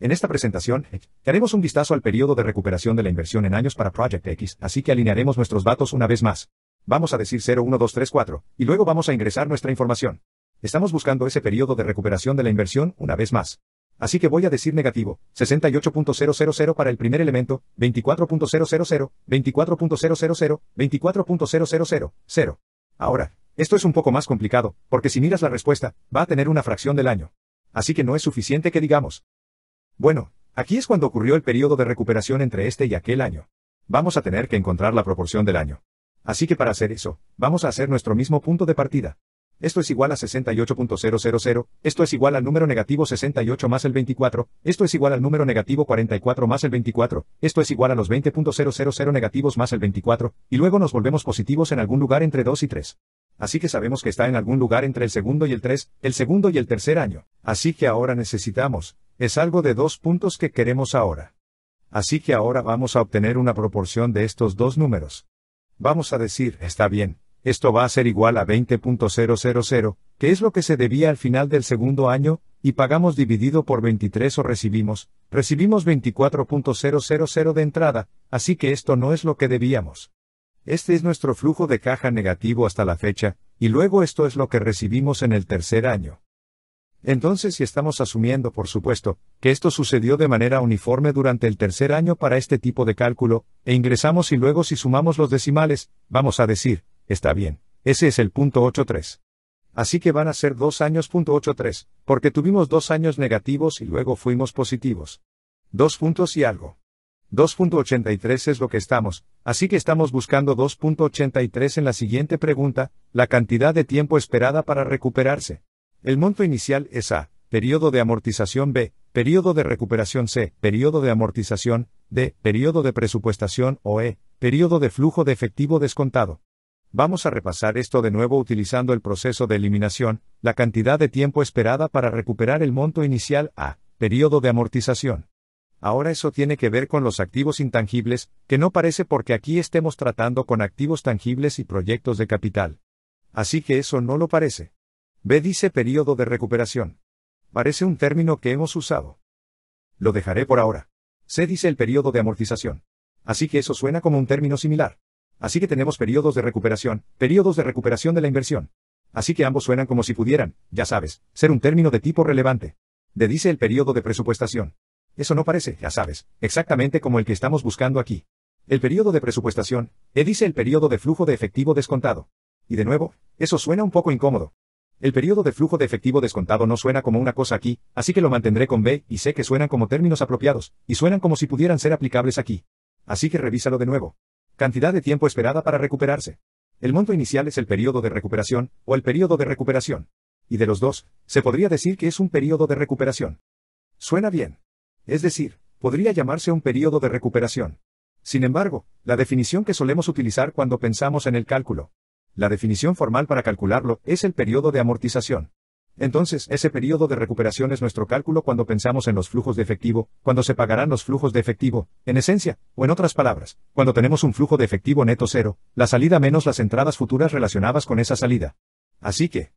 En esta presentación, haremos un vistazo al periodo de recuperación de la inversión en años para Project X, así que alinearemos nuestros datos una vez más. Vamos a decir 01234, y luego vamos a ingresar nuestra información. Estamos buscando ese periodo de recuperación de la inversión una vez más. Así que voy a decir negativo, 68.000 para el primer elemento, 24.000, 24.000, 24.000, 0. Ahora, esto es un poco más complicado, porque si miras la respuesta, va a tener una fracción del año. Así que no es suficiente que digamos, bueno, aquí es cuando ocurrió el periodo de recuperación entre este y aquel año. Vamos a tener que encontrar la proporción del año. Así que para hacer eso, vamos a hacer nuestro mismo punto de partida. Esto es igual a 68.000, esto es igual al número negativo 68 más el 24, esto es igual al número negativo 44 más el 24, esto es igual a los 20.000 negativos más el 24, y luego nos volvemos positivos en algún lugar entre 2 y 3. Así que sabemos que está en algún lugar entre el segundo y el 3, el segundo y el tercer año. Así que ahora necesitamos, es algo de dos puntos que queremos ahora. Así que ahora vamos a obtener una proporción de estos dos números. Vamos a decir, está bien, esto va a ser igual a 20.000, que es lo que se debía al final del segundo año, y pagamos dividido por 23 o recibimos, recibimos 24.000 de entrada, así que esto no es lo que debíamos. Este es nuestro flujo de caja negativo hasta la fecha, y luego esto es lo que recibimos en el tercer año. Entonces si estamos asumiendo, por supuesto, que esto sucedió de manera uniforme durante el tercer año para este tipo de cálculo, e ingresamos y luego si sumamos los decimales, vamos a decir, está bien, ese es el punto 83. Así que van a ser dos años punto 83, porque tuvimos dos años negativos y luego fuimos positivos. Dos puntos y algo. 2.83 es lo que estamos, así que estamos buscando 2.83 en la siguiente pregunta, la cantidad de tiempo esperada para recuperarse. El monto inicial es A, periodo de amortización B, periodo de recuperación C, periodo de amortización D, periodo de presupuestación o E, periodo de flujo de efectivo descontado. Vamos a repasar esto de nuevo utilizando el proceso de eliminación, la cantidad de tiempo esperada para recuperar el monto inicial A, periodo de amortización. Ahora eso tiene que ver con los activos intangibles, que no parece porque aquí estemos tratando con activos tangibles y proyectos de capital. Así que eso no lo parece. B dice periodo de recuperación. Parece un término que hemos usado. Lo dejaré por ahora. C dice el periodo de amortización. Así que eso suena como un término similar. Así que tenemos periodos de recuperación, periodos de recuperación de la inversión. Así que ambos suenan como si pudieran, ya sabes, ser un término de tipo relevante. D dice el periodo de presupuestación. Eso no parece, ya sabes, exactamente como el que estamos buscando aquí. El periodo de presupuestación, E dice el periodo de flujo de efectivo descontado. Y de nuevo, eso suena un poco incómodo. El periodo de flujo de efectivo descontado no suena como una cosa aquí, así que lo mantendré con B y sé que suenan como términos apropiados, y suenan como si pudieran ser aplicables aquí. Así que revísalo de nuevo. Cantidad de tiempo esperada para recuperarse. El monto inicial es el periodo de recuperación, o el periodo de recuperación. Y de los dos, se podría decir que es un periodo de recuperación. Suena bien. Es decir, podría llamarse un periodo de recuperación. Sin embargo, la definición que solemos utilizar cuando pensamos en el cálculo la definición formal para calcularlo es el periodo de amortización. Entonces, ese periodo de recuperación es nuestro cálculo cuando pensamos en los flujos de efectivo, cuando se pagarán los flujos de efectivo, en esencia, o en otras palabras, cuando tenemos un flujo de efectivo neto cero, la salida menos las entradas futuras relacionadas con esa salida. Así que,